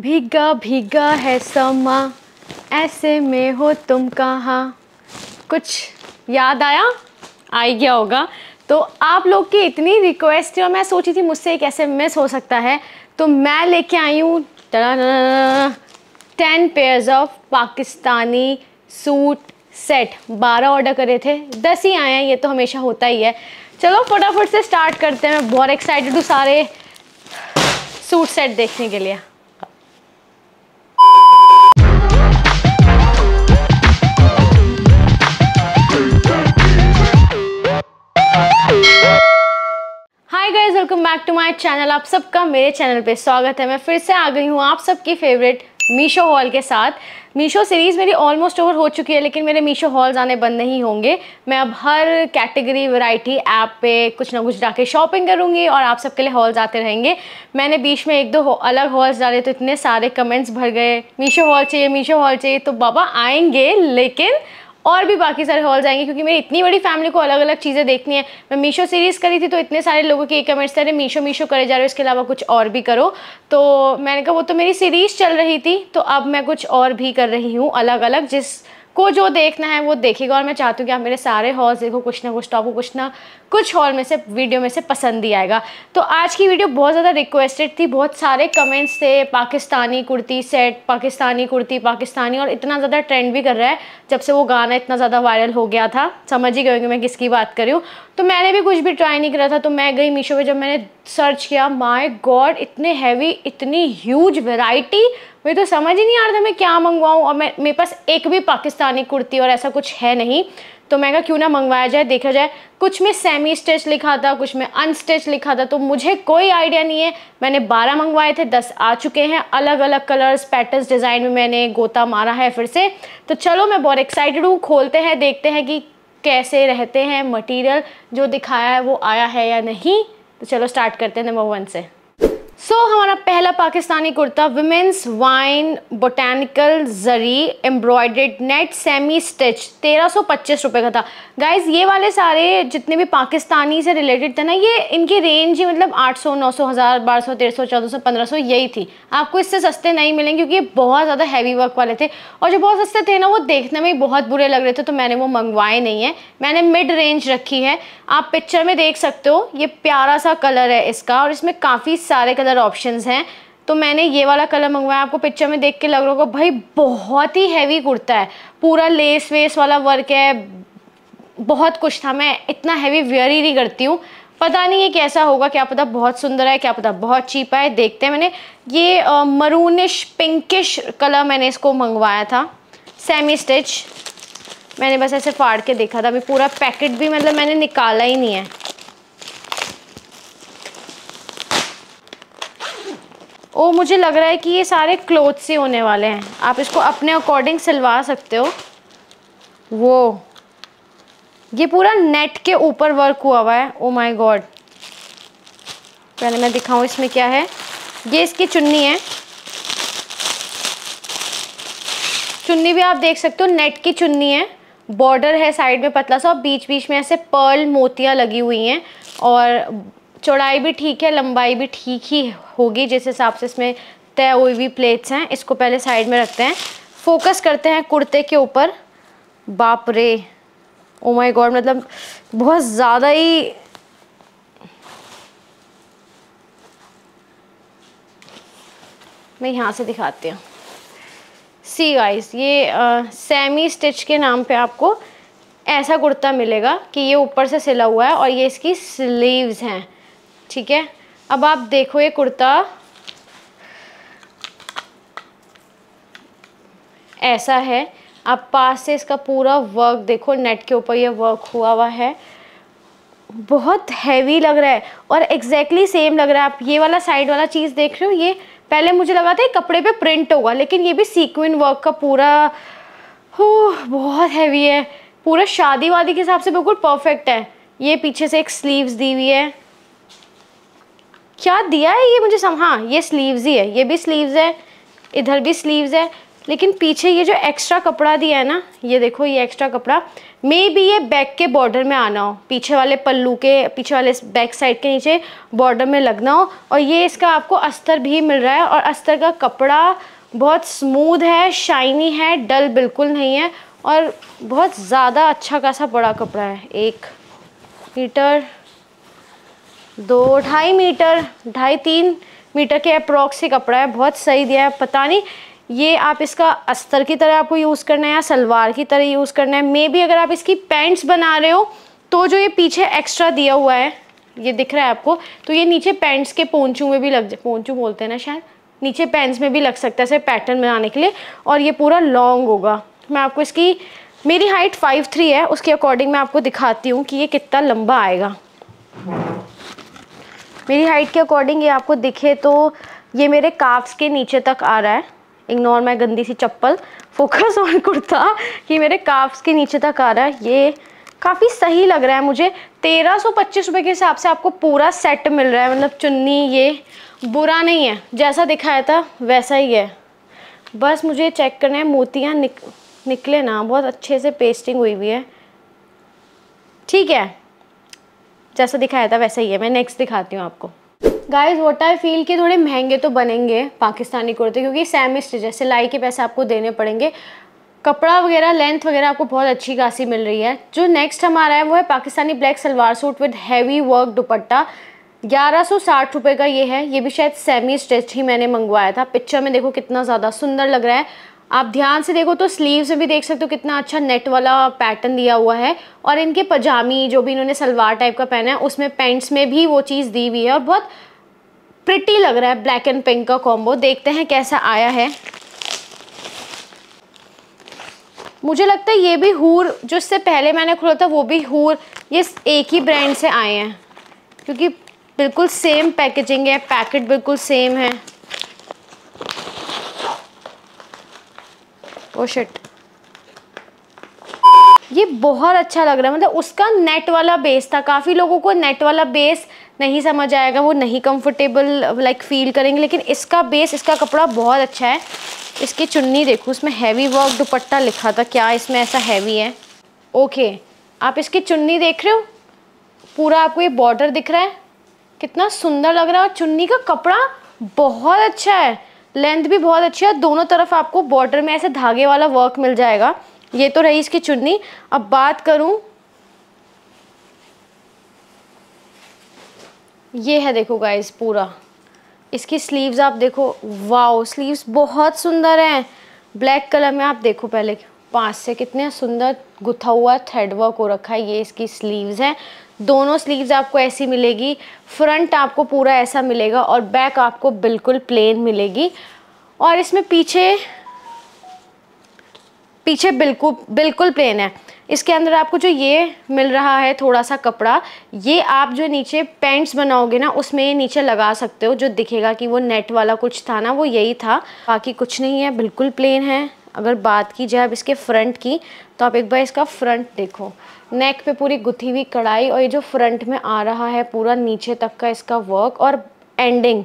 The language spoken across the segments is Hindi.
भीगा भीगा है समा ऐसे में हो तुम कहाँ कुछ याद आया आ गया होगा तो आप लोग की इतनी रिक्वेस्ट है और मैं सोची थी मुझसे एक ऐसे मिस हो सकता है तो मैं लेके आई हूँ ten pairs of Pakistani suit set बारह ऑर्डर करे थे दस ही आए हैं ये तो हमेशा होता ही है चलो फटाफट से स्टार्ट करते हैं मैं बहुत एक्साइटेड हूँ सारे सूट सेट देखने के लिए hi guys welcome back to my channel आप सबका मेरे चैनल पे स्वागत है मैं फिर से आ गई हूँ आप सबकी फेवरेट मीशो हॉल के साथ मीशो सीरीज़ मेरी ऑलमोस्ट ओवर हो चुकी है लेकिन मेरे मीशो हॉल आने बंद नहीं होंगे मैं अब हर कैटेगरी वैरायटी ऐप पे कुछ ना कुछ जाके शॉपिंग करूँगी और आप सबके लिए हॉल्स आते रहेंगे मैंने बीच में एक दो अलग हॉल्स डाले तो इतने सारे कमेंट्स भर गए मीशो हॉल चाहिए मीशो हॉल चाहिए तो बाबा आएंगे लेकिन और भी बाकी सारे हॉल जाएंगे क्योंकि मेरी इतनी बड़ी फैमिली को अलग अलग चीज़ें देखनी है मैं मीशो सीरीज़ करी थी तो इतने सारे लोगों के कमेंट्स थे मीशो मीशो करे जा रहे हो इसके अलावा कुछ और भी करो तो मैंने कहा वो तो मेरी सीरीज़ चल रही थी तो अब मैं कुछ और भी कर रही हूँ अलग अलग जिस को जो देखना है वो देखेगा और मैं चाहती हूँ कि आप मेरे सारे हॉल्स देखो कुछ ना कुछ टॉप कुछ ना कुछ हॉल में से वीडियो में से पसंद ही आएगा तो आज की वीडियो बहुत ज़्यादा रिक्वेस्टेड थी बहुत सारे कमेंट्स थे पाकिस्तानी कुर्ती सेट पाकिस्तानी कुर्ती पाकिस्तानी और इतना ज़्यादा ट्रेंड भी कर रहा है जब से वो गाना इतना ज़्यादा वायरल हो गया था समझ ही गए कि मैं किसकी बात करी हूँ तो मैंने भी कुछ भी ट्राई नहीं करा था तो मैं गई मीशो पर जब मैंने सर्च किया माई गॉड इतने हैवी इतनी ह्यूज वेराइटी मुझे तो समझ ही नहीं आ रहा था मैं क्या मंगवाऊँ और मैं मेरे पास एक भी पाकिस्तानी कुर्ती और ऐसा कुछ है नहीं तो मैं क्यों ना मंगवाया जाए देखा जाए कुछ में सेमी स्टिच लिखा था कुछ में अनस्टिच लिखा था तो मुझे कोई आइडिया नहीं है मैंने बारह मंगवाए थे दस आ चुके हैं अलग अलग कलर्स पैटर्न्स डिज़ाइन में मैंने गोता मारा है फिर से तो चलो मैं बहुत एक्साइटेड हूँ खोलते हैं देखते हैं कि कैसे रहते हैं मटेरियल जो दिखाया है वो आया है या नहीं तो चलो स्टार्ट करते हैं नंबर वन से सो so, हमारा पहला Pakistani kurta women's wine botanical zari embroidered net semi stitch तेरह सौ पच्चीस रुपये का था गाइज ये वाले सारे जितने भी पाकिस्तानी से रिलेटेड थे ना ये इनकी रेंज ही मतलब आठ सौ नौ सौ हज़ार बारह सौ तेरह सौ चौदह सौ पंद्रह सौ यही थी आपको इससे सस्ते नहीं मिलेंगे क्योंकि ये बहुत ज़्यादा हैवी वर्क वाले थे और जो बहुत सस्ते थे ना वो देखने में ही बहुत बुरे लग रहे थे तो मैंने वो मंगवाए नहीं है मैंने मिड रेंज रखी है आप पिक्चर में देख सकते हो ये प्यारा सा कलर है इसका और इसमें काफ़ी सारे कलर कलर ऑप्शंस हैं तो मैंने ये वाला कलर मंगवाया आपको पिक्चर में देख के लग रहा होगा भाई बहुत ही हैवी कुर्ता है पूरा लेस वेस वाला वर्क है बहुत कुछ था मैं इतना हैवी वेयर ही नहीं करती हूँ पता नहीं ये कैसा होगा क्या पता बहुत सुंदर है क्या पता बहुत चीप है देखते हैं मैंने ये मरूनिश पिंकिश कलर मैंने इसको मंगवाया था सेमी स्टिच मैंने बस ऐसे फाड़ के देखा था अभी पूरा पैकेट भी मतलब मैंने निकाला ही नहीं है ओ मुझे लग रहा है कि ये सारे क्लोथ से होने वाले हैं आप इसको अपने अकॉर्डिंग सिलवा सकते हो वो ये पूरा नेट के ऊपर वर्क हुआ हुआ है ओ माय गॉड पहले मैं दिखाऊं इसमें क्या है ये इसकी चुन्नी है चुन्नी भी आप देख सकते हो नेट की चुन्नी है बॉर्डर है साइड में पतला सा और बीच बीच में ऐसे पर्ल मोतियाँ लगी हुई हैं और चौड़ाई भी ठीक है लंबाई भी ठीक ही होगी जिस हिसाब से इसमें तय हुई हुई प्लेट्स हैं इसको पहले साइड में रखते हैं फोकस करते हैं कुर्ते के ऊपर बाप रे ओ माय गॉड मतलब बहुत ज़्यादा ही मैं यहाँ से दिखाती हूँ सी गाइस ये आ, सेमी स्टिच के नाम पे आपको ऐसा कुर्ता मिलेगा कि ये ऊपर से सिला हुआ है और ये इसकी स्लीव्स हैं ठीक है अब आप देखो ये कुर्ता ऐसा है आप पास से इसका पूरा वर्क देखो नेट के ऊपर ये वर्क हुआ हुआ है बहुत हैवी लग रहा है और एग्जैक्टली exactly सेम लग रहा है आप ये वाला साइड वाला चीज़ देख रहे हो ये पहले मुझे लगा था ये कपड़े पे प्रिंट होगा लेकिन ये भी सीक्विन वर्क का पूरा हो बहुत हैवी है पूरा शादी वादी के हिसाब से बिल्कुल परफेक्ट है ये पीछे से एक स्लीव्स दी हुई है क्या दिया है ये मुझे सम हाँ ये स्लीव्स ही है ये भी स्लीव्स है इधर भी स्लीव्स है लेकिन पीछे ये जो एक्स्ट्रा कपड़ा दिया है ना ये देखो ये एक्स्ट्रा कपड़ा मे भी ये बैक के बॉर्डर में आना हो पीछे वाले पल्लू के पीछे वाले बैक साइड के नीचे बॉर्डर में लगना हो और ये इसका आपको अस्तर भी मिल रहा है और अस्तर का कपड़ा बहुत स्मूथ है शाइनी है डल बिल्कुल नहीं है और बहुत ज़्यादा अच्छा खासा बड़ा कपड़ा है एक मीटर दो ढाई मीटर ढाई तीन मीटर के अप्रॉक्स ही कपड़ा है बहुत सही दिया है पता नहीं ये आप इसका अस्तर की तरह आपको यूज़ करना है या सलवार की तरह यूज़ करना है मे भी अगर आप इसकी पैंट्स बना रहे हो तो जो ये पीछे एक्स्ट्रा दिया हुआ है ये दिख रहा है आपको तो ये नीचे पैंट्स के पोंचू में भी लग जाए पोंचू बोलते हैं ना शायद नीचे पैंट्स में भी लग सकता है ऐसे पैटर्न बनाने के लिए और ये पूरा लॉन्ग होगा मैं आपको इसकी मेरी हाइट फाइव थ्री है उसके अकॉर्डिंग मैं आपको दिखाती हूँ कि ये कितना लंबा आएगा मेरी हाइट के अकॉर्डिंग ये आपको दिखे तो ये मेरे काफ्स के नीचे तक आ रहा है इग्नोर मैं गंदी सी चप्पल फोकस ऑन कुर्ता कि मेरे काफ्स के नीचे तक आ रहा है ये काफ़ी सही लग रहा है मुझे तेरह सौ पच्चीस रुपये के हिसाब से आपको पूरा सेट मिल रहा है मतलब चुन्नी ये बुरा नहीं है जैसा दिखाया था वैसा ही है बस मुझे चेक करना है मोतियाँ निक निकले ना बहुत अच्छे से पेस्टिंग हुई हुई है ठीक है जैसा दिखाया था वैसा ही है मैं नेक्स्ट दिखाती हूँ आपको गाइज वोट आई फील कि थोड़े महंगे तो बनेंगे पाकिस्तानी कुर्ते क्योंकि सेमी स्टिच है सिलाई के पैसे आपको देने पड़ेंगे कपड़ा वगैरह लेंथ वगैरह आपको बहुत अच्छी खासी मिल रही है जो नेक्स्ट हमारा है वो है Pakistani black salwar suit with heavy work dupatta ग्यारह सौ साठ रुपये का ये है ये भी शायद सेमी स्ट्रेच ही मैंने मंगवाया था पिक्चर में देखो कितना ज़्यादा सुंदर लग रहा है आप ध्यान से देखो तो स्लीव्स में भी देख सकते हो कितना अच्छा नेट वाला पैटर्न दिया हुआ है और इनके पजामी जो भी इन्होंने सलवार टाइप का पहना है उसमें पैंट्स में भी वो चीज़ दी हुई है और बहुत प्रिटी लग रहा है ब्लैक एंड पिंक का कॉम्बो देखते हैं कैसा आया है मुझे लगता है ये भी हूर जो इससे पहले मैंने खोला था वो भी हूर ये एक ही ब्रांड से आए हैं क्योंकि बिल्कुल सेम पैकेजिंग है पैकेट बिल्कुल सेम है ओ oh, शिट ये बहुत अच्छा लग रहा है मतलब उसका नेट वाला बेस था काफ़ी लोगों को नेट वाला बेस नहीं समझ आएगा वो नहीं कंफर्टेबल लाइक फील करेंगे लेकिन इसका बेस इसका कपड़ा बहुत अच्छा है इसकी चुन्नी देखो उसमें हैवी वर्क दुपट्टा लिखा था क्या इसमें ऐसा हैवी है ओके आप इसकी चुन्नी देख रहे हो पूरा आपको ये बॉर्डर दिख रहा है कितना सुंदर लग रहा है और चुन्नी का कपड़ा बहुत अच्छा है लेंथ भी बहुत अच्छी है दोनों तरफ आपको बॉर्डर में ऐसे धागे वाला वर्क मिल जाएगा ये तो रही इसकी चुन्नी अब बात करूं ये है देखो गाइस पूरा इसकी स्लीव्स आप देखो वाओ स्लीव्स बहुत सुंदर हैं ब्लैक कलर में आप देखो पहले पास से कितने सुंदर गुथा हुआ थ्रेड वर्क हो रखा है ये इसकी स्लीव्स हैं दोनों स्लीव्स आपको ऐसी मिलेगी फ्रंट आपको पूरा ऐसा मिलेगा और बैक आपको बिल्कुल प्लेन मिलेगी और इसमें पीछे पीछे बिल्कुल बिल्कुल प्लेन है इसके अंदर आपको जो ये मिल रहा है थोड़ा सा कपड़ा ये आप जो नीचे पैंट्स बनाओगे ना उसमें ये नीचे लगा सकते हो जो दिखेगा कि वो नेट वाला कुछ था ना वो यही था बाकी कुछ नहीं है बिल्कुल प्लेन है अगर बात की जाए अब इसके फ्रंट की तो आप एक बार इसका फ्रंट देखो नेक पे पूरी गुथी हुई कढ़ाई और ये जो फ्रंट में आ रहा है पूरा नीचे तक का इसका वर्क और एंडिंग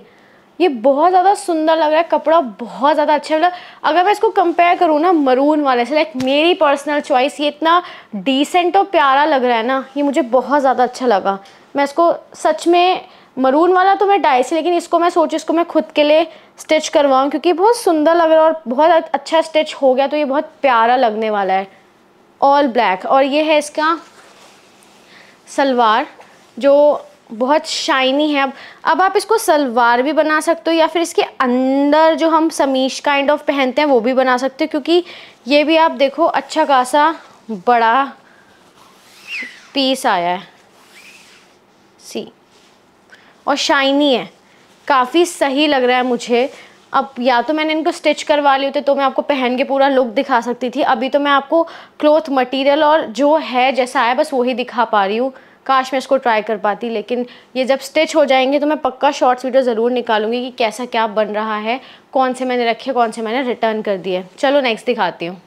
ये बहुत ज़्यादा सुंदर लग रहा है कपड़ा बहुत ज़्यादा अच्छा मतलब अगर मैं इसको कंपेयर करूँ ना मरून वाले से लाइक मेरी पर्सनल चॉइस ये इतना डिसेंट और प्यारा लग रहा है ना ये मुझे बहुत ज़्यादा अच्छा लगा मैं इसको सच में मरून वाला तो मैं डाई से लेकिन इसको मैं सोची इसको मैं खुद के लिए स्टिच करवाऊँ क्योंकि बहुत सुंदर लग रहा है और बहुत अच्छा स्टिच हो गया तो ये बहुत प्यारा लगने वाला है ऑल ब्लैक और ये है इसका सलवार जो बहुत शाइनी है अब अब आप इसको सलवार भी बना सकते हो या फिर इसके अंदर जो हम समीश काइंड ऑफ पहनते हैं वो भी बना सकते हो क्योंकि ये भी आप देखो अच्छा खासा बड़ा पीस आया है और शाइनी है काफ़ी सही लग रहा है मुझे अब या तो मैंने इनको स्टिच करवा ली होते तो मैं आपको पहन के पूरा लुक दिखा सकती थी अभी तो मैं आपको क्लोथ मटेरियल और जो है जैसा आया बस वही दिखा पा रही हूँ काश मैं इसको ट्राई कर पाती लेकिन ये जब स्टिच हो जाएंगे तो मैं पक्का शॉर्ट्स वीडियो ज़रूर निकालूंगी कि कैसा क्या बन रहा है कौन से मैंने रखे कौन से मैंने रिटर्न कर दिए चलो नेक्स्ट दिखाती हूँ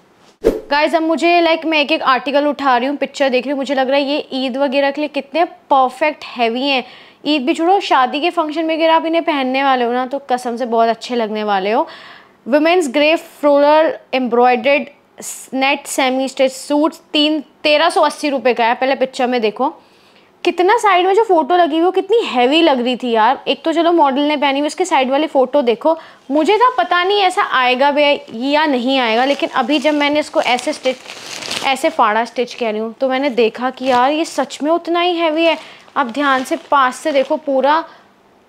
गाइज अब मुझे लाइक मैं एक एक आर्टिकल उठा रही हूँ पिक्चर देख रही हूँ मुझे लग रहा है ये ईद वगैरह के लिए कितने परफेक्ट हैवी हैं ईद भी छोड़ो शादी के फंक्शन में अगर आप इन्हें पहनने वाले हो ना तो कसम से बहुत अच्छे लगने वाले हो women's grey floral embroidered net semi stitch suit तीन तेरह सौ अस्सी रुपये का है पहले पिक्चर में देखो कितना साइड में जो फ़ोटो लगी हुई वो कितनी हैवी लग रही थी यार एक तो चलो मॉडल ने पहनी हुई उसके साइड वाली फ़ोटो देखो मुझे था पता नहीं ऐसा आएगा भी या नहीं आएगा लेकिन अभी जब मैंने इसको ऐसे स्टिच ऐसे फाड़ा स्टिच कह रही हूँ तो मैंने देखा कि यार ये सच में उतना ही हैवी है आप ध्यान से पास से देखो पूरा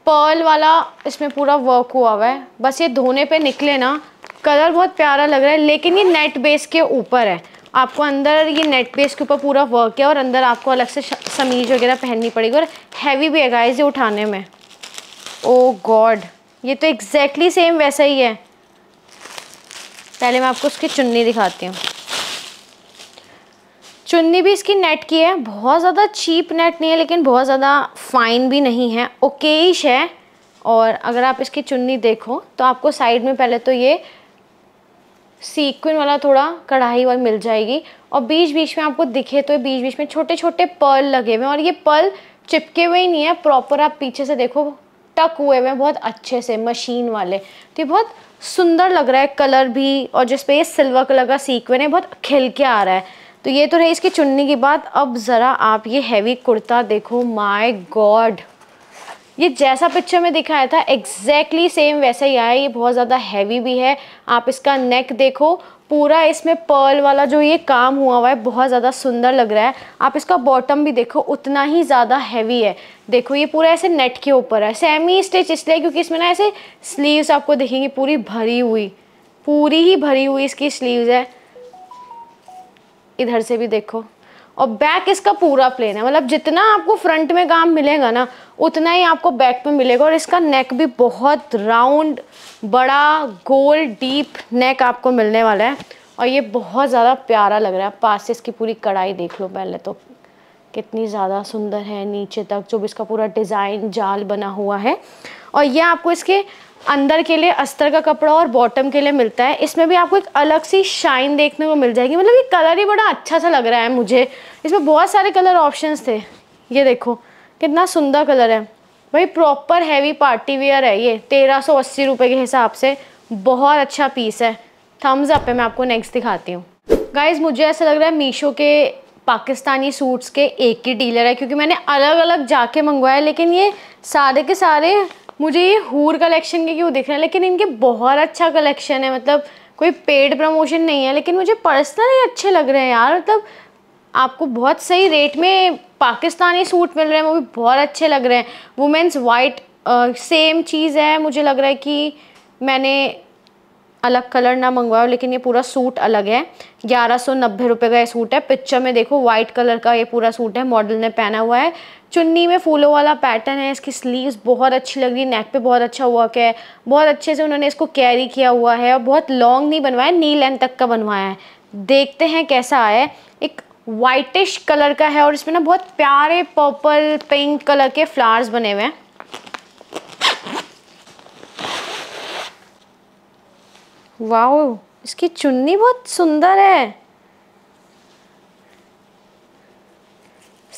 पर्ल वाला इसमें पूरा वर्क हुआ हुआ है बस ये धोने पे निकले ना कलर बहुत प्यारा लग रहा है लेकिन ये नेट बेस के ऊपर है आपको अंदर ये नेट बेस के ऊपर पूरा वर्क है और अंदर आपको अलग से समीज वगैरह पहननी पड़ेगी और हैवी भी है ये उठाने में ओ oh गॉड ये तो एग्जैक्टली exactly सेम वैसा ही है पहले मैं आपको उसकी चुन्नी दिखाती हूँ चुन्नी भी इसकी नेट की है बहुत ज़्यादा चीप नेट नहीं है लेकिन बहुत ज़्यादा फाइन भी नहीं है ओकेश है और अगर आप इसकी चुन्नी देखो तो आपको साइड में पहले तो ये सीक्विन वाला थोड़ा कढ़ाई वाली मिल जाएगी और बीच बीच में आपको दिखे तो बीच बीच में छोटे छोटे पर्ल लगे हुए हैं और ये पर्ल चिपके हुए ही नहीं है प्रॉपर आप पीछे से देखो टक हुए हुए हैं बहुत अच्छे से मशीन वाले तो ये बहुत सुंदर लग रहा है कलर भी और जिस ये सिल्वर कलर का सीक्वेंस है बहुत खिल के आ रहा है तो ये तो रही इसकी चुन्नी की बात अब ज़रा आप ये हैवी कुर्ता देखो माय गॉड ये जैसा पिक्चर में दिखाया था एग्जैक्टली सेम वैसा ही आया ये बहुत ज़्यादा हैवी भी है आप इसका नेक देखो पूरा इसमें पर्ल वाला जो ये काम हुआ हुआ है बहुत ज़्यादा सुंदर लग रहा है आप इसका बॉटम भी देखो उतना ही ज़्यादा हैवी है देखो ये पूरा ऐसे नेट के ऊपर है सेमी स्टिच इसलिए क्योंकि इसमें ना ऐसे स्लीव्स आपको देखेंगे पूरी भरी हुई पूरी ही भरी हुई इसकी स्लीव्स है इधर से भी देखो और बैक इसका पूरा प्लेन है मतलब जितना आपको फ्रंट में काम मिलेगा ना उतना ही आपको बैक में मिलेगा और इसका नेक भी बहुत राउंड बड़ा गोल डीप नेक आपको मिलने वाला है और ये बहुत ज़्यादा प्यारा लग रहा है पास से इसकी पूरी कढ़ाई देख लो पहले तो कितनी ज़्यादा सुंदर है नीचे तक जो भी इसका पूरा डिज़ाइन जाल बना हुआ है और यह आपको इसके अंदर के लिए अस्तर का कपड़ा और बॉटम के लिए मिलता है इसमें भी आपको एक अलग सी शाइन देखने को मिल जाएगी मतलब ये कलर ही बड़ा अच्छा सा लग रहा है मुझे इसमें बहुत सारे कलर ऑप्शन थे ये देखो कितना सुंदर कलर है भाई प्रॉपर हैवी पार्टी वेयर है ये तेरह सौ अस्सी रुपये के हिसाब से बहुत अच्छा पीस है थम्स अप है मैं आपको नेक्स्ट दिखाती हूँ गाइज मुझे ऐसा लग रहा है मीशो के पाकिस्तानी सूट्स के एक ही डीलर है क्योंकि मैंने अलग अलग जाके मंगवाया लेकिन ये सारे के सारे मुझे ये हूर कलेक्शन के क्यों दिख रहे हैं लेकिन इनके बहुत अच्छा कलेक्शन है मतलब कोई पेड प्रमोशन नहीं है लेकिन मुझे पर्सनली अच्छे लग रहे हैं यार मतलब आपको बहुत सही रेट में पाकिस्तानी सूट मिल रहे हैं वो भी बहुत अच्छे लग रहे हैं वुमेंस वाइट सेम चीज़ है मुझे लग रहा है कि मैंने अलग कलर ना मंगवाओ लेकिन ये पूरा सूट अलग है ग्यारह सौ नब्बे रुपये का ये सूट है पिक्चर में देखो वाइट कलर का ये पूरा सूट है मॉडल ने पहना हुआ है चुन्नी में फूलों वाला पैटर्न है इसकी स्लीव्स बहुत अच्छी लग रही है नेक पे बहुत अच्छा वर्क है बहुत अच्छे से उन्होंने इसको कैरी किया हुआ है और बहुत लॉन्ग नहीं बनवाया नी लेंथ तक का बनवाया है देखते हैं कैसा है एक वाइटिश कलर का है और इसमें ना बहुत प्यारे पर्पल पिंक कलर के फ्लावर्स बने हुए हैं वाओ इसकी चुन्नी बहुत सुंदर है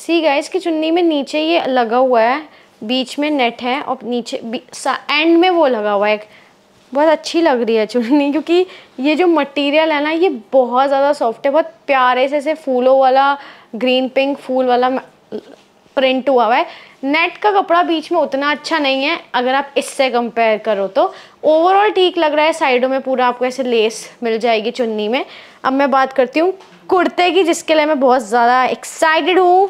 सी गाय इसकी चुन्नी में नीचे ये लगा हुआ है बीच में नेट है और नीचे एंड में वो लगा हुआ है बहुत अच्छी लग रही है चुन्नी क्योंकि ये जो मटेरियल है ना ये बहुत ज़्यादा सॉफ्ट है बहुत प्यारे से ऐसे फूलों वाला ग्रीन पिंक फूल वाला प्रिंट हुआ हुआ है नेट का कपड़ा बीच में उतना अच्छा नहीं है अगर आप इससे कंपेयर करो तो ओवरऑल ठीक लग रहा है साइडों में पूरा आपको ऐसे लेस मिल जाएगी चुन्नी में अब मैं बात करती हूँ कुर्ते की जिसके लिए मैं बहुत ज़्यादा एक्साइटेड हूँ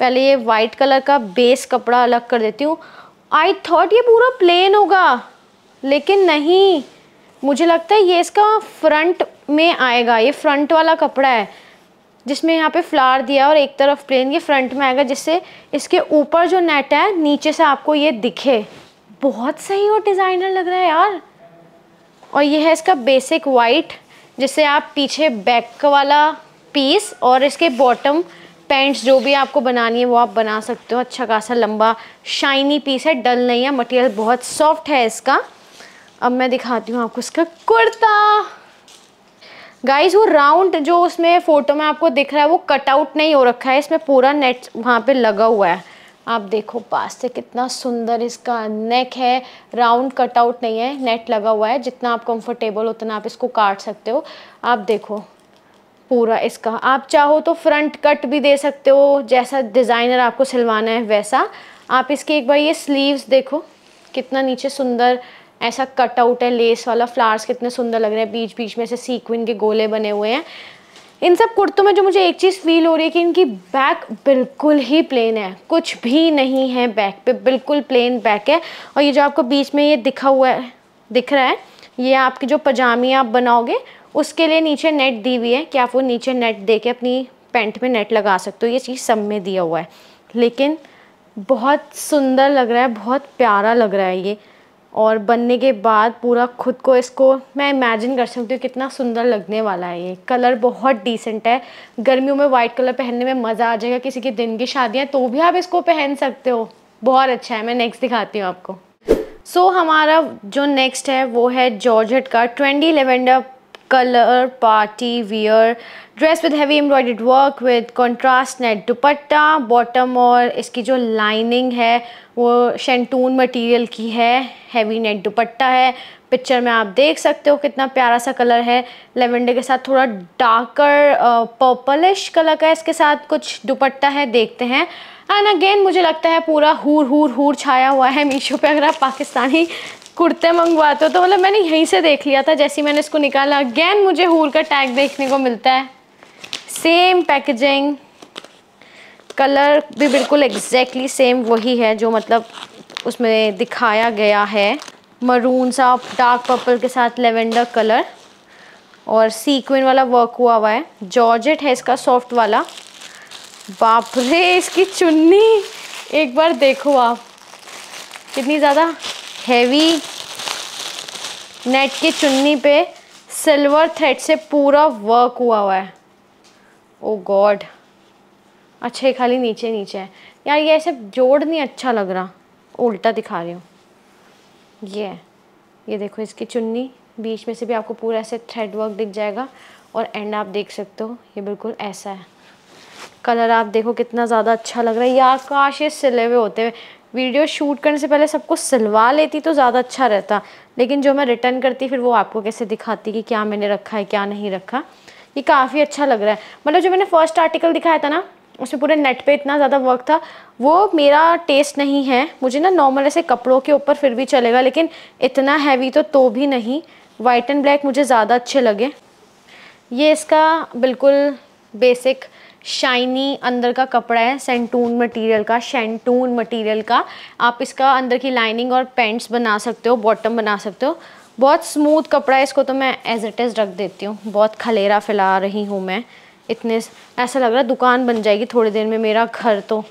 पहले ये वाइट कलर का बेस कपड़ा अलग कर देती हूँ आई थॉट ये पूरा प्लेन होगा लेकिन नहीं मुझे लगता है ये इसका फ्रंट में आएगा ये फ्रंट वाला कपड़ा है जिसमें यहाँ पे फ्लावर दिया और एक तरफ प्लेन ये फ्रंट में आएगा जिससे इसके ऊपर जो नेट है नीचे से आपको ये दिखे बहुत सही और डिज़ाइनर लग रहा है यार और ये है इसका बेसिक वाइट जिससे आप पीछे बैक वाला पीस और इसके बॉटम पैंट्स जो भी आपको बनानी है वो आप बना सकते हो अच्छा खासा लंबा शाइनी पीस है डल नहीं है मटेरियल बहुत सॉफ्ट है इसका अब मैं दिखाती हूँ आपको इसका कुर्ता गाइस वो राउंड जो उसमें फ़ोटो में आपको दिख रहा है वो कटआउट नहीं हो रखा है इसमें पूरा नेट वहाँ पे लगा हुआ है आप देखो पास से कितना सुंदर इसका नेक है राउंड कटआउट नहीं है नेट लगा हुआ है जितना आप कंफर्टेबल उतना आप इसको काट सकते हो आप देखो पूरा इसका आप चाहो तो फ्रंट कट भी दे सकते हो जैसा डिज़ाइनर आपको सिलवाना है वैसा आप इसके एक बार ये स्लीव्स देखो कितना नीचे सुंदर ऐसा कटआउट है लेस वाला फ्लावर्स कितने सुंदर लग रहे हैं बीच बीच में से सीक्विन के गोले बने हुए हैं इन सब कुर्तों में जो मुझे एक चीज़ फील हो रही है कि इनकी बैक बिल्कुल ही प्लेन है कुछ भी नहीं है बैक पे बिल्कुल प्लेन बैक है और ये जो आपको बीच में ये दिखा हुआ है दिख रहा है ये आपकी जो पजामी आप बनाओगे उसके लिए नीचे नेट दी हुई है कि आप वो नीचे नेट दे के अपनी पेंट में नेट लगा सकते हो ये चीज़ सब में दिया हुआ है लेकिन बहुत सुंदर लग रहा है बहुत प्यारा लग रहा है ये और बनने के बाद पूरा खुद को इसको मैं इमेजिन कर सकती हूँ कितना सुंदर लगने वाला है ये कलर बहुत डिसेंट है गर्मियों में वाइट कलर पहनने में मज़ा आ जाएगा किसी के दिन की शादियाँ तो भी आप इसको पहन सकते हो बहुत अच्छा है मैं नेक्स्ट दिखाती हूँ आपको सो so, हमारा जो नेक्स्ट है वो है जॉर्जट का twenty lavender color party wear dress with heavy embroidery work with contrast net dupatta bottom और इसकी जो लाइनिंग है वो शैंटून मटेरियल की है हैवी नेट दुपट्टा है पिक्चर में आप देख सकते हो कितना प्यारा सा कलर है लेवेंडर के साथ थोड़ा डार्कर पर्पलिश कलर का इसके साथ कुछ दुपट्टा है देखते हैं एंड अगेन मुझे लगता है पूरा हूर हूर हूर छाया हुआ है मीशो पे अगर आप पाकिस्तानी कुर्ते मंगवाते हो तो मतलब मैंने यहीं से देख लिया था जैसे मैंने इसको निकाला अगेन मुझे हूर का टैग देखने को मिलता है सेम पैकेजिंग कलर भी बिल्कुल एग्जैक्टली सेम वही है जो मतलब उसमें दिखाया गया है मरून सा डार्क पर्पल के साथ लेवेंडर कलर और सीक्विन वाला वर्क हुआ हुआ है जॉर्जेट है इसका सॉफ्ट वाला बाप रे इसकी चुन्नी एक बार देखो आप कितनी ज़्यादा हैवी नेट की चुन्नी पे सिल्वर थ्रेड से पूरा वर्क हुआ हुआ है ओ oh गॉड अच्छे खाली नीचे नीचे है यार ये ऐसे जोड़ नहीं अच्छा लग रहा उल्टा दिखा रही हूँ ये ये देखो इसकी चुन्नी बीच में से भी आपको पूरा ऐसे थ्रेड वर्क दिख जाएगा और एंड आप देख सकते हो ये बिल्कुल ऐसा है कलर आप देखो कितना ज़्यादा अच्छा लग रहा है यार काश ये सिले हुए होते हुए वीडियो शूट करने से पहले सबको सिलवा लेती तो ज़्यादा अच्छा रहता लेकिन जो मैं रिटर्न करती फिर वो आपको कैसे दिखाती कि क्या मैंने रखा है क्या नहीं रखा ये काफ़ी अच्छा लग रहा है मतलब जो मैंने फर्स्ट आर्टिकल दिखाया था ना उसमें पूरे नेट पे इतना ज़्यादा वर्क था वो मेरा टेस्ट नहीं है मुझे ना नॉर्मल ऐसे कपड़ों के ऊपर फिर भी चलेगा लेकिन इतना हैवी तो तो भी नहीं वाइट एंड ब्लैक मुझे ज़्यादा अच्छे लगे ये इसका बिल्कुल बेसिक शाइनी अंदर का कपड़ा है सेंटून मटेरियल का शेंटून मटेरियल का आप इसका अंदर की लाइनिंग और पेंट्स बना सकते हो बॉटम बना सकते हो बहुत स्मूथ कपड़ा है इसको तो मैं एज इट इज़ रख देती हूँ बहुत खलेरा फैला रही हूँ मैं इतने ऐसा लग रहा है दुकान बन जाएगी थोड़ी देर में मेरा घर तो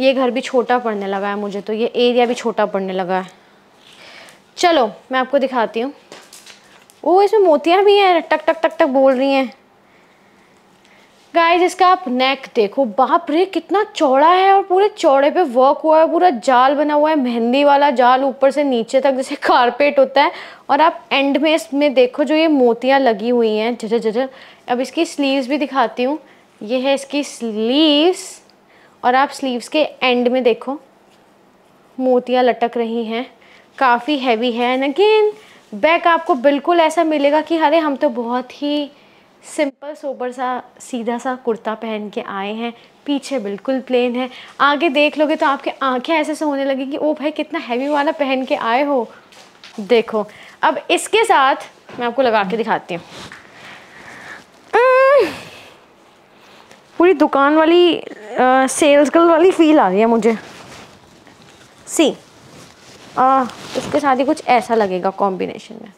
ये घर भी छोटा पड़ने लगा है मुझे तो ये एरिया भी छोटा पड़ने लगा है चलो मैं आपको दिखाती हूँ ओ इसमें मोतियाँ भी हैं टक टक टक टक बोल रही हैं गाइज इसका आप नेक देखो बाप रे कितना चौड़ा है और पूरे चौड़े पे वर्क हुआ है पूरा जाल बना हुआ है मेहंदी वाला जाल ऊपर से नीचे तक जैसे कारपेट होता है और आप एंड में इसमें देखो जो ये मोतियाँ लगी हुई हैं झजर झजर अब इसकी स्लीव्स भी दिखाती हूँ ये है इसकी स्लीव्स और आप स्लीव्स के एंड में देखो मोतियाँ लटक रही हैं काफ़ी हैवी है एंड अगेन बैक आपको बिल्कुल ऐसा मिलेगा कि अरे हम तो बहुत ही सिंपल सोबर सा सीधा सा कुर्ता पहन के आए हैं पीछे बिल्कुल प्लेन है आगे देख लोगे तो आपके आंखें ऐसे से होने कि ओ भाई कितना हैवी वाला पहन के आए हो देखो अब इसके साथ मैं आपको लगा के दिखाती हूँ पूरी दुकान वाली आ, सेल्स गर्ल वाली फील आ रही है मुझे सी आ, इसके साथ ही कुछ ऐसा लगेगा कॉम्बिनेशन में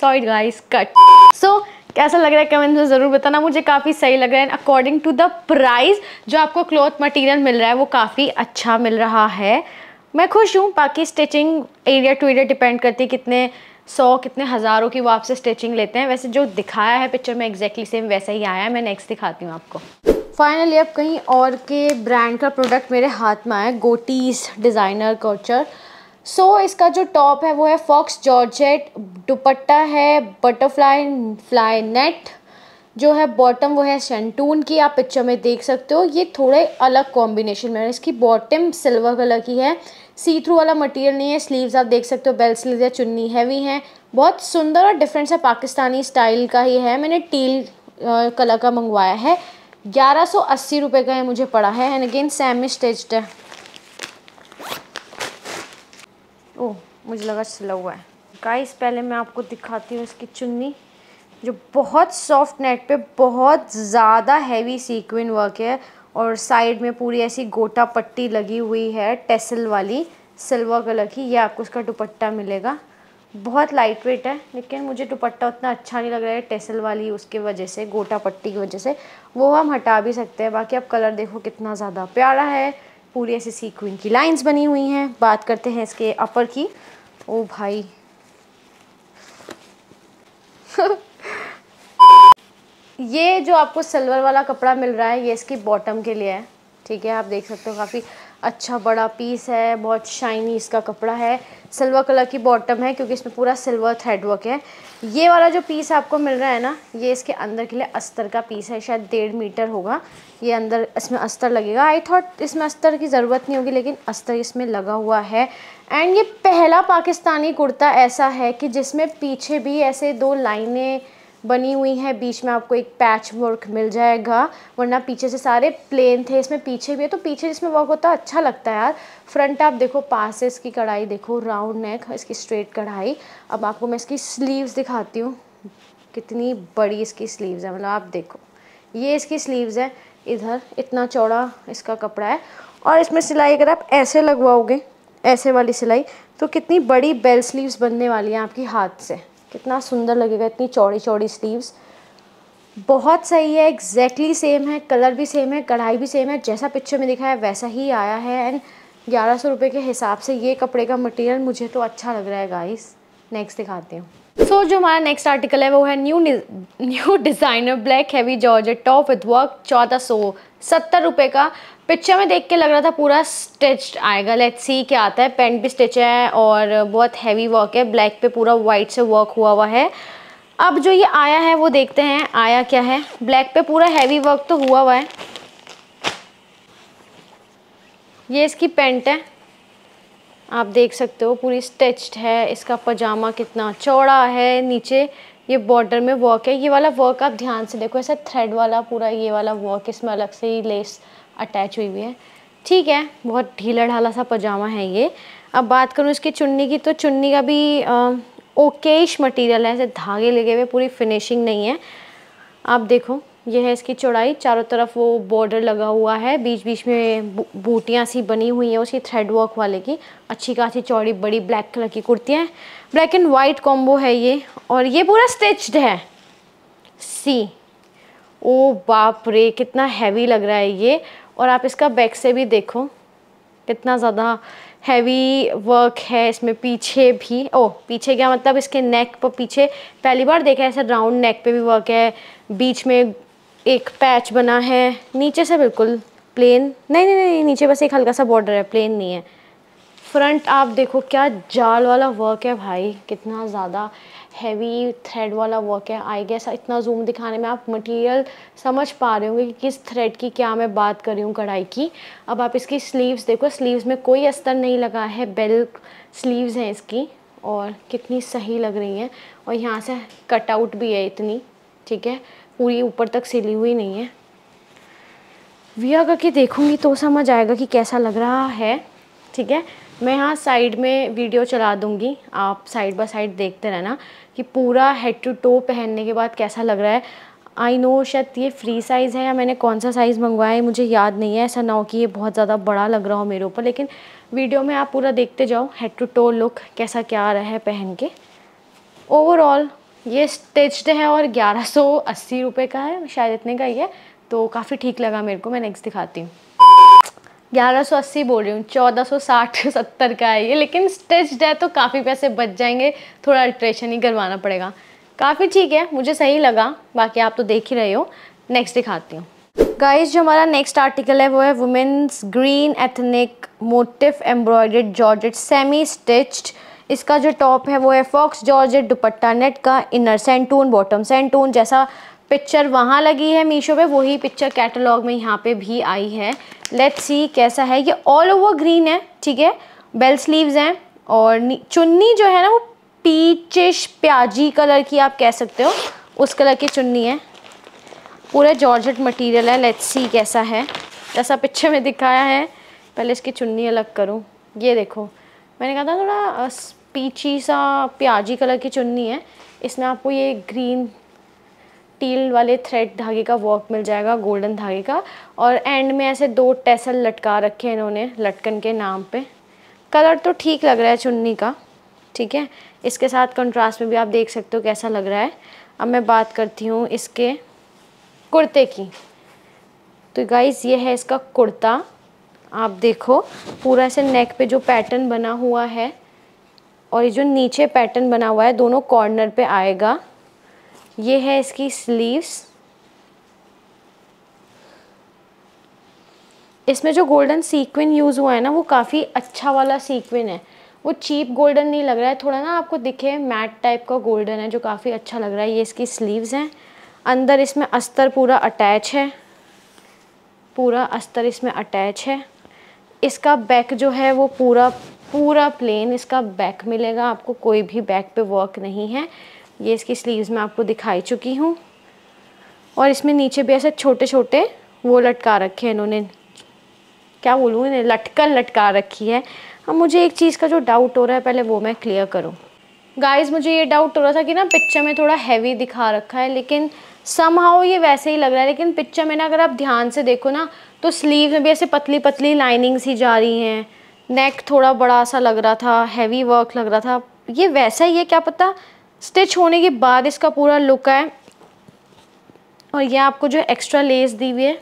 सॉरी गाइस कट सो कैसा लग रहा है कमेंट में ज़रूर बताना मुझे काफ़ी सही लग रहा है अकॉर्डिंग टू द प्राइस जो आपको क्लॉथ मटेरियल मिल रहा है वो काफ़ी अच्छा मिल रहा है मैं खुश हूँ बाकी stitching area to area depend करती है कितने सौ कितने हज़ारों की वो आपसे स्टिचिंग लेते हैं वैसे जो दिखाया है पिक्चर में एग्जैक्टली सेम वैसा ही आया है मैं नेक्स्ट दिखाती हूँ आपको फाइनली अब कहीं और के ब्रांड का प्रोडक्ट मेरे हाथ में आया गोटीज डिज़ाइनर कॉचर सो so, इसका जो टॉप है वो है फॉक्स जॉर्जेट दुपट्टा है बटरफ्लाई फ्लाई नेट जो है बॉटम वो है शेंटून की आप पिक्चर में देख सकते हो ये थोड़े अलग कॉम्बिनेशन में है इसकी बॉटम सिल्वर कलर की है सी थ्रू वाला मटेरियल नहीं है स्लीव्स आप देख सकते हो बेल स्लीव या चुन्नी हैवी हैं बहुत सुंदर और डिफरेंट है पाकिस्तानी स्टाइल का ही है मैंने टील कलर का मंगवाया है ग्यारह सौ अस्सी रुपये का ये मुझे पड़ा है एंड अगेन सेमी स्टिच्ड है ओह मुझे लगा सिला हुआ है गाइस पहले मैं आपको दिखाती हूँ इसकी चुन्नी जो बहुत सॉफ्ट नेट पे बहुत ज़्यादा हैवी सीक्विन वर्क है और साइड में पूरी ऐसी गोटा पट्टी लगी हुई है टेसल वाली सिल्वर कलर की ये आपको उसका दुपट्टा मिलेगा बहुत लाइट वेट है लेकिन मुझे दुपट्टा उतना अच्छा नहीं लग रहा है टेसल वाली उसके वजह से गोटा पट्टी की वजह से वो हम हटा भी सकते हैं बाकी आप कलर देखो कितना ज़्यादा प्यारा है पूरी ऐसी सीक्विन की लाइंस बनी हुई हैं बात करते हैं इसके अपर की ओ भाई ये जो आपको सिल्वर वाला कपड़ा मिल रहा है ये इसकी बॉटम के लिए है ठीक है आप देख सकते हो काफ़ी अच्छा बड़ा पीस है बहुत शाइनी इसका कपड़ा है सिल्वर कलर की बॉटम है क्योंकि इसमें पूरा सिल्वर थ्रेड वर्क है ये वाला जो पीस आपको मिल रहा है ना ये इसके अंदर के लिए अस्तर का पीस है शायद डेढ़ मीटर होगा ये अंदर इसमें अस्तर लगेगा आई थॉट इसमें अस्तर की ज़रूरत नहीं होगी लेकिन अस्तर इसमें लगा हुआ है एंड ये पहला पाकिस्तानी कुर्ता ऐसा है कि जिसमें पीछे भी ऐसे दो लाइनें बनी हुई है बीच में आपको एक पैच वर्क मिल जाएगा वरना पीछे से सारे प्लेन थे इसमें पीछे भी है तो पीछे जिसमें वर्क होता है अच्छा लगता है यार फ्रंट आप देखो पास इसकी कढ़ाई देखो राउंड नेक इसकी स्ट्रेट कढ़ाई अब आपको मैं इसकी स्लीव्स दिखाती हूँ कितनी बड़ी इसकी स्लीव्स है मतलब आप देखो ये इसकी स्लीव्स है इधर इतना चौड़ा इसका कपड़ा है और इसमें सिलाई अगर आप ऐसे लगवाओगे ऐसे वाली सिलाई तो कितनी बड़ी बेल स्लीव्स बनने वाली हैं आपकी हाथ से कितना सुंदर लगेगा इतनी चौड़ी चौड़ी स्लीव्स बहुत सही है एग्जैक्टली exactly सेम है कलर भी सेम है कढ़ाई भी सेम है जैसा पिक्चर में दिखाया है वैसा ही आया है एंड ग्यारह सौ रुपये के हिसाब से ये कपड़े का मटेरियल मुझे तो अच्छा लग रहा है गाइस नेक्स्ट दिखाती हूँ सो so, जो हमारा नेक्स्ट आर्टिकल है वो है new new designer black heavy georgette top with work चौदह सौ सत्तर रुपये का पिक्चर में देख के लग रहा था पूरा स्टिच आएगा लेट्स सी क्या आता है पेंट भी स्टिच है और बहुत हैवी वर्क है ब्लैक पे पूरा वाइट से वर्क हुआ हुआ है अब जो ये आया है वो देखते हैं आया क्या है ब्लैक पे पूरा हैवी वर्क तो हुआ हुआ है ये इसकी पेंट है आप देख सकते हो पूरी स्टिच्ड है इसका पजामा कितना चौड़ा है नीचे ये बॉर्डर में वर्क है ये वाला वर्क आप ध्यान से देखो ऐसा थ्रेड वाला पूरा ये वाला वर्क इसमें अलग से ही लेस अटैच हुई हुई है ठीक है बहुत ढीला ढाला सा पजामा है ये अब बात करूँ इसकी चुन्नी की तो चुन्नी का भी ओकेश मटेरियल है ऐसे धागे लगे हुए पूरी फिनिशिंग नहीं है आप देखो यह है इसकी चौड़ाई चारों तरफ वो बॉर्डर लगा हुआ है बीच बीच में बूटियाँ सी बनी हुई हैं उसकी थ्रेड वर्क वाले की अच्छी खासी चौड़ी बड़ी ब्लैक कलर की कुर्तियाँ हैं ब्लैक एंड वाइट कॉम्बो है ये और ये पूरा स्टिच्ड है सी ओ बाप रे कितना हैवी लग रहा है ये और आप इसका बैक से भी देखो कितना ज़्यादा हैवी वर्क है इसमें पीछे भी ओ पीछे क्या मतलब इसके नेक पर पीछे पहली बार देखा है ऐसे राउंड नेक पे भी वर्क है बीच में एक पैच बना है नीचे से बिल्कुल प्लेन नहीं नहीं नहीं नीचे बस एक हल्का सा बॉर्डर है प्लेन नहीं है फ्रंट आप देखो क्या जाल वाला वर्क है भाई कितना ज़्यादा हैवी थ्रेड वाला वर्क है आई गेस इतना जूम दिखाने में आप मटेरियल समझ पा रहे होंगे कि किस थ्रेड की क्या मैं बात कर रही हूँ कढ़ाई की अब आप इसकी स्लीव्स देखो स्लीव्स में कोई अस्तर नहीं लगा है बेल स्लीव्स हैं इसकी और कितनी सही लग रही हैं और यहाँ से कटआउट भी है इतनी ठीक है पूरी ऊपर तक सिली हुई नहीं है विया करके देखूँगी तो समझ आएगा कि कैसा लग रहा है ठीक है मैं यहाँ साइड में वीडियो चला दूँगी आप साइड बाय साइड देखते रहना कि पूरा हेड टू टो पहनने के बाद कैसा लग रहा है आई नो शायद ये फ्री साइज़ है या मैंने कौन सा साइज़ मंगवाया है मुझे याद नहीं है ऐसा ना हो कि ये बहुत ज़्यादा बड़ा लग रहा हो मेरे ऊपर लेकिन वीडियो में आप पूरा देखते जाओ हेड टू टो लुक कैसा क्या आ रहा है पहन के ओवरऑल ये स्टिच्ड है और ग्यारह सौ अस्सी रुपये का है शायद इतने का ही है तो काफ़ी ठीक लगा मेरे को मैं नेक्स्ट दिखाती हूँ ग्यारह सौ अस्सी बोल रही हूँ चौदह सौ साठ सत्तर का है ये लेकिन स्टिच्ड है तो काफ़ी पैसे बच जाएंगे थोड़ा अल्ट्रेशन ही करवाना पड़ेगा काफ़ी ठीक है मुझे सही लगा बाकी आप तो देख ही रहे हो नेक्स्ट दिखाती हूँ गाइस जो हमारा नेक्स्ट आर्टिकल है वो है women's green ethnic motif embroidered georgette semi stitched इसका जो टॉप है वो है फॉक्स जॉर्ज दुपट्टा नेट का इनर सेंटून बॉटम सेंटून जैसा पिक्चर वहाँ लगी है मीशो पे वही पिक्चर कैटलॉग में यहाँ पे भी आई है लेट्स सी कैसा है ये ऑल ओवर ग्रीन है ठीक है बेल स्लीव्स हैं और चुन्नी जो है ना वो पीचिश प्याजी कलर की आप कह सकते हो उस कलर की चुन्नी है पूरा जॉर्जेट मटेरियल है लेट्स सी कैसा है जैसा पिक्चर में दिखाया है पहले इसकी चुन्नी अलग करूँ ये देखो मैंने कहा था थोड़ा पीची सा प्याजी कलर की चुन्नी है इसमें आपको ये ग्रीन टील वाले थ्रेड धागे का वर्क मिल जाएगा गोल्डन धागे का और एंड में ऐसे दो टेसल लटका रखे हैं इन्होंने लटकन के नाम पे कलर तो ठीक लग रहा है चुन्नी का ठीक है इसके साथ कंट्रास्ट में भी आप देख सकते हो कैसा लग रहा है अब मैं बात करती हूँ इसके कुर्ते की तो गाइज़ ये है इसका कुर्ता आप देखो पूरा ऐसे नेक पे जो पैटर्न बना हुआ है और ये जो नीचे पैटर्न बना हुआ है दोनों कॉर्नर पे आएगा ये है इसकी स्लीव्स इसमें जो गोल्डन सीक्विन यूज़ हुआ है ना वो काफ़ी अच्छा वाला सीक्विन है वो चीप गोल्डन नहीं लग रहा है थोड़ा ना आपको दिखे मैट टाइप का गोल्डन है जो काफ़ी अच्छा लग रहा है ये इसकी स्लीव्स हैं अंदर इसमें अस्तर पूरा अटैच है पूरा अस्तर इसमें अटैच है इसका बैक जो है वो पूरा पूरा प्लेन इसका बैक मिलेगा आपको कोई भी बैक पे वर्क नहीं है ये इसकी स्लीव्स में आपको दिखाई चुकी हूँ और इसमें नीचे भी ऐसे छोटे छोटे वो लटका रखे हैं इन्होंने क्या बोलूँ इन्हें लटकन लटका रखी है अब मुझे एक चीज़ का जो डाउट हो रहा है पहले वो मैं क्लियर करूँ गाइज मुझे ये डाउट हो रहा था कि ना पिक्चर में थोड़ा हैवी दिखा रखा है लेकिन सम हाउ ये वैसे ही लग रहा है लेकिन पिक्चर में ना अगर आप ध्यान से देखो ना तो स्लीव में भी ऐसे पतली पतली लाइनिंग्स ही जा रही हैं नेक थोड़ा बड़ा सा लग रहा था हैवी वर्क लग रहा था ये वैसा ही है क्या पता स्टिच होने के बाद इसका पूरा लुक है और ये आपको जो एक्स्ट्रा लेस दी हुई है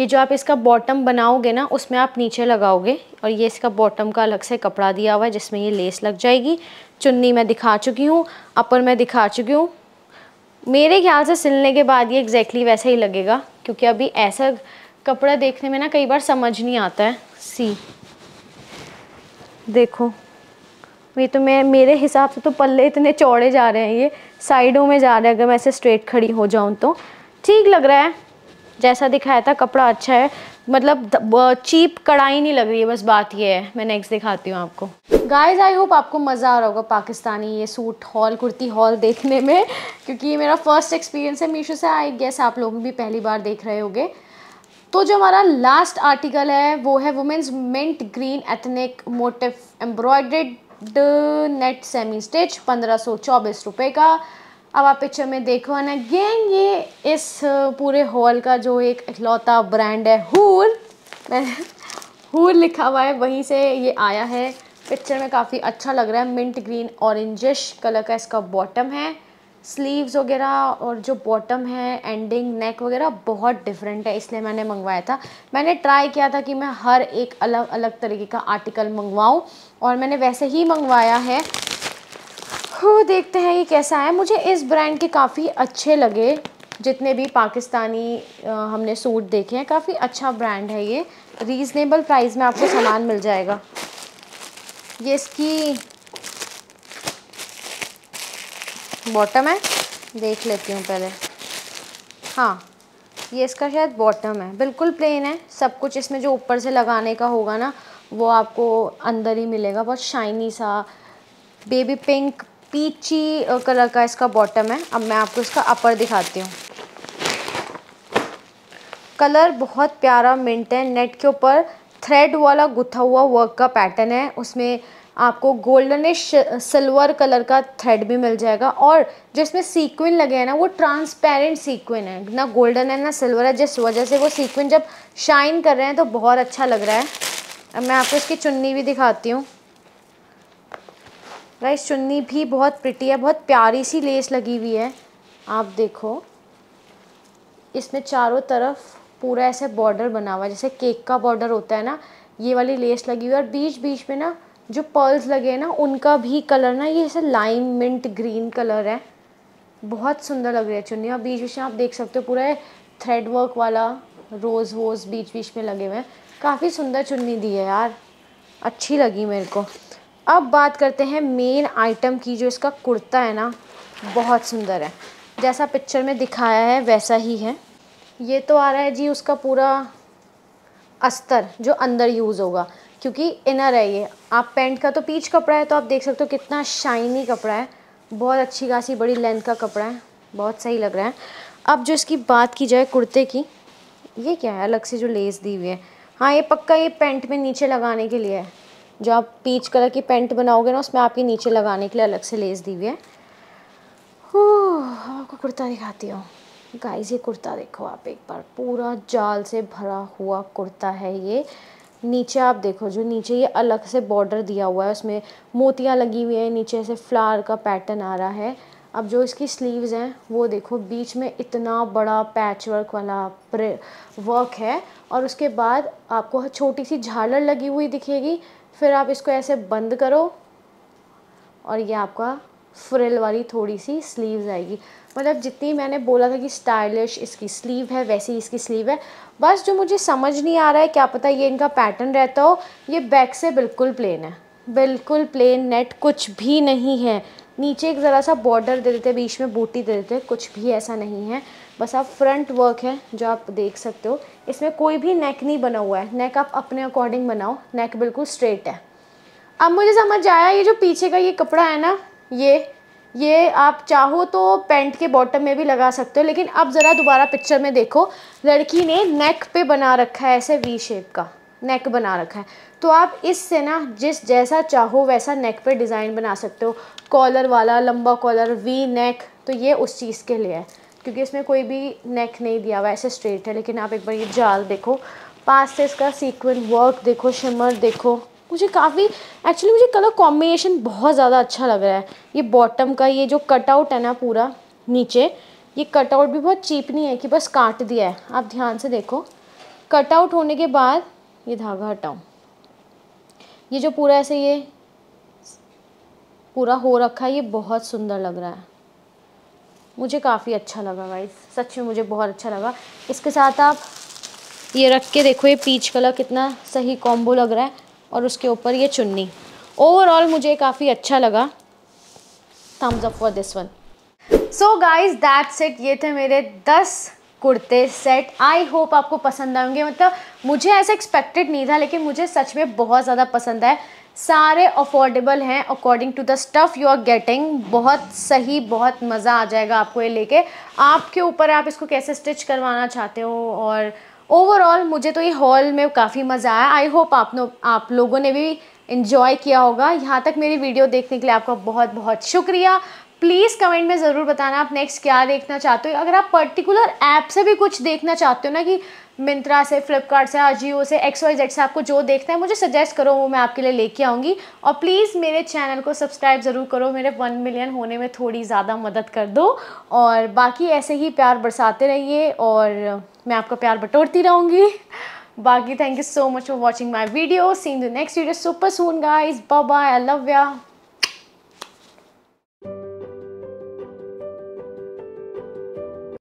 ये जो आप इसका बॉटम बनाओगे ना उसमें आप नीचे लगाओगे और ये इसका बॉटम का अलग से कपड़ा दिया हुआ है जिसमें ये लेस लग जाएगी चुन्नी मैं दिखा चुकी हूँ अपर मैं दिखा चुकी हूँ मेरे ख्याल से सिलने के बाद ये एग्जैक्टली वैसा ही लगेगा क्योंकि अभी ऐसा कपड़ा देखने में ना कई बार समझ नहीं आता है सी देखो ये तो मैं मेरे हिसाब से तो पल्ले इतने चौड़े जा रहे हैं ये साइडों में जा रहे हैं अगर मैं ऐसे स्ट्रेट खड़ी हो जाऊँ तो ठीक लग रहा है जैसा दिखाया था कपड़ा अच्छा है मतलब चीप कढ़ाई नहीं लग रही है बस बात ये है मैं नेक्स्ट दिखाती हूँ आपको गाइज आई होप आपको मज़ा आ रहा होगा पाकिस्तानी ये सूट हॉल कुर्ती हॉल देखने में क्योंकि ये मेरा फर्स्ट एक्सपीरियंस है मीशो से आई गेस आप लोग भी पहली बार देख रहे होंगे तो जो हमारा लास्ट आर्टिकल है वो है women's mint green ethnic motif embroidered net semi stitch पंद्रह सौ चौबीस रुपये का अब आप पिक्चर में देखो एंड अगेन ये इस uh, पूरे हॉल का जो एक इकलौता ब्रांड है हूल हूल लिखा हुआ है वहीं से ये आया है पिक्चर में काफ़ी अच्छा लग रहा है मिंट ग्रीन ऑरेंजिश कलर का इसका बॉटम है स्लीव्स वगैरह और जो बॉटम है एंडिंग नेक वगैरह बहुत डिफरेंट है इसलिए मैंने मंगवाया था मैंने ट्राई किया था कि मैं हर एक अलग अलग तरीके का आर्टिकल मंगवाऊँ और मैंने वैसे ही मंगवाया है हो देखते हैं ये कैसा है मुझे इस ब्रांड के काफ़ी अच्छे लगे जितने भी पाकिस्तानी हमने सूट देखे हैं काफ़ी अच्छा ब्रांड है ये रीज़नेबल प्राइस में आपको सामान मिल जाएगा ये इसकी बॉटम है देख लेती हूँ पहले हाँ ये इसका शायद बॉटम है बिल्कुल प्लेन है सब कुछ इसमें जो ऊपर से लगाने का होगा ना वो आपको अंदर ही मिलेगा बहुत शाइनी सा बेबी पिंक पीची कलर का इसका बॉटम है अब मैं आपको इसका अपर दिखाती हूँ कलर बहुत प्यारा मिंट है नेट के ऊपर थ्रेड वाला गुथा हुआ वर्क का पैटर्न है उसमें आपको गोल्डनिश सिल्वर कलर का थ्रेड भी मिल जाएगा और जिसमें सीक्विन लगे हैं ना वो ट्रांसपेरेंट सीक्विन है ना गोल्डन है ना सिल्वर है जिस वजह से वो सीक्विन जब शाइन कर रहे हैं तो बहुत अच्छा लग रहा है अब मैं आपको इसकी चुन्नी भी दिखाती हूँ राइस चुन्नी भी बहुत प्रिटी है बहुत प्यारी सी लेस लगी हुई है आप देखो इसमें चारों तरफ पूरा ऐसे बॉर्डर बना हुआ है जैसे केक का बॉर्डर होता है ना ये वाली लेस लगी हुई है और बीच बीच में ना जो पर्ल्स लगे हैं ना उनका भी कलर ना ये ऐसा लाइम मिंट ग्रीन कलर है बहुत सुंदर लग रही है चुन्नी और बीच बीच में आप देख सकते हो पूरा थ्रेड वर्क वाला रोज़ वोज बीच बीच में लगे हुए हैं काफ़ी सुंदर चुन्नी दी है यार अच्छी लगी मेरे को अब बात करते हैं मेन आइटम की जो इसका कुर्ता है ना बहुत सुंदर है जैसा पिक्चर में दिखाया है वैसा ही है ये तो आ रहा है जी उसका पूरा अस्तर जो अंदर यूज़ होगा क्योंकि इनर है ये आप पैंट का तो पीच कपड़ा है तो आप देख सकते हो कितना शाइनी कपड़ा है बहुत अच्छी खासी बड़ी लेंथ का कपड़ा है बहुत सही लग रहा है अब जो इसकी बात की जाए कुर्ते की ये क्या है अलग से जो लेस दी हुई है हाँ ये पक्का ये पेंट में नीचे लगाने के लिए है जो आप पीच कलर की पेंट बनाओगे ना उसमें आपके नीचे लगाने के लिए अलग से लेस दी हुई है आपको कुर्ता दिखाती हूँ गाइस ये कुर्ता देखो आप एक बार पूरा जाल से भरा हुआ कुर्ता है ये नीचे आप देखो जो नीचे ये अलग से बॉर्डर दिया हुआ है उसमें मोतियाँ लगी हुई हैं नीचे से फ्लावर का पैटर्न आ रहा है अब जो इसकी स्लीव्स हैं वो देखो बीच में इतना बड़ा पैच वर्क वाला वर्क है और उसके बाद आपको छोटी सी झालर लगी हुई दिखेगी फिर आप इसको ऐसे बंद करो और ये आपका फ्रिल वाली थोड़ी सी स्लीव्स आएगी मतलब जितनी मैंने बोला था कि स्टाइलिश इसकी स्लीव है वैसी इसकी स्लीव है बस जो मुझे समझ नहीं आ रहा है क्या पता ये इनका पैटर्न रहता हो ये बैक से बिल्कुल प्लेन है बिल्कुल प्लेन नेट कुछ भी नहीं है नीचे एक ज़रा सा बॉर्डर दे देते बीच में बूटी दे देते कुछ भी ऐसा नहीं है बस आप फ्रंट वर्क है जो आप देख सकते हो इसमें कोई भी नेक नहीं बना हुआ है नेक आप अपने अकॉर्डिंग बनाओ नेक बिल्कुल स्ट्रेट है अब मुझे समझ आया ये जो पीछे का ये कपड़ा है ना ये ये आप चाहो तो पैंट के बॉटम में भी लगा सकते हो लेकिन अब ज़रा दोबारा पिक्चर में देखो लड़की ने नेक पे बना रखा है ऐसे वी शेप का नेक बना रखा है तो आप इससे ना जिस जैसा चाहो वैसा नेक पे डिज़ाइन बना सकते हो कॉलर वाला लंबा कॉलर वी नेक तो ये उस चीज़ के लिए है क्योंकि इसमें कोई भी नेक नहीं दिया हुआ ऐसे स्ट्रेट है लेकिन आप एक बार ये जाल देखो पास से इसका सीक्वेंट वर्क देखो शिमर देखो मुझे काफ़ी एक्चुअली मुझे कलर कॉम्बिनेशन बहुत ज़्यादा अच्छा लग रहा है ये बॉटम का ये जो कटआउट है ना पूरा नीचे ये कटआउट भी बहुत चीप नहीं है कि बस काट दिया है आप ध्यान से देखो कटआउट होने के बाद ये धागा हटाऊँ ये जो पूरा ऐसे ये पूरा हो रखा है ये बहुत सुंदर लग रहा है मुझे काफ़ी अच्छा लगा भाई सच में मुझे बहुत अच्छा लगा इसके साथ आप ये रख के देखो ये पीच कलर कितना सही कॉम्बो लग रहा है और उसके ऊपर ये चुन्नी ओवरऑल मुझे काफ़ी अच्छा लगा thumbs up for this one so guys that set ये थे मेरे दस कुर्ते सेट आई होप आपको पसंद आएंगे मतलब मुझे ऐसा एक्सपेक्टेड नहीं था लेकिन मुझे सच में बहुत ज़्यादा पसंद आए सारे अफोर्डेबल हैं according to the stuff you are getting बहुत सही बहुत मज़ा आ जाएगा आपको ये लेके आपके ऊपर आप इसको कैसे स्टिच करवाना चाहते हो और ओवरऑल मुझे तो ये हॉल में काफ़ी मज़ा आया आई होप आप आप लोगों ने भी इन्जॉय किया होगा यहाँ तक मेरी वीडियो देखने के लिए आपका बहुत बहुत शुक्रिया प्लीज़ कमेंट में ज़रूर बताना आप नेक्स्ट क्या देखना चाहते हो अगर आप पर्टिकुलर ऐप से भी कुछ देखना चाहते हो ना कि मिंत्रा से फ्लिपकार्ट से अजियो से एक्स वाई जेड से आपको जो देखना है मुझे सजेस्ट करो वो मैं आपके लिए लेके आऊँगी और प्लीज़ मेरे चैनल को सब्सक्राइब ज़रूर करो मेरे वन मिलियन होने में थोड़ी ज़्यादा मदद कर दो और बाकी ऐसे ही प्यार बरसाते रहिए और मैं आपका प्यार बटोरती रहूँगी बाकी thank you so much for watching my video see in the next video super soon guys bye I love या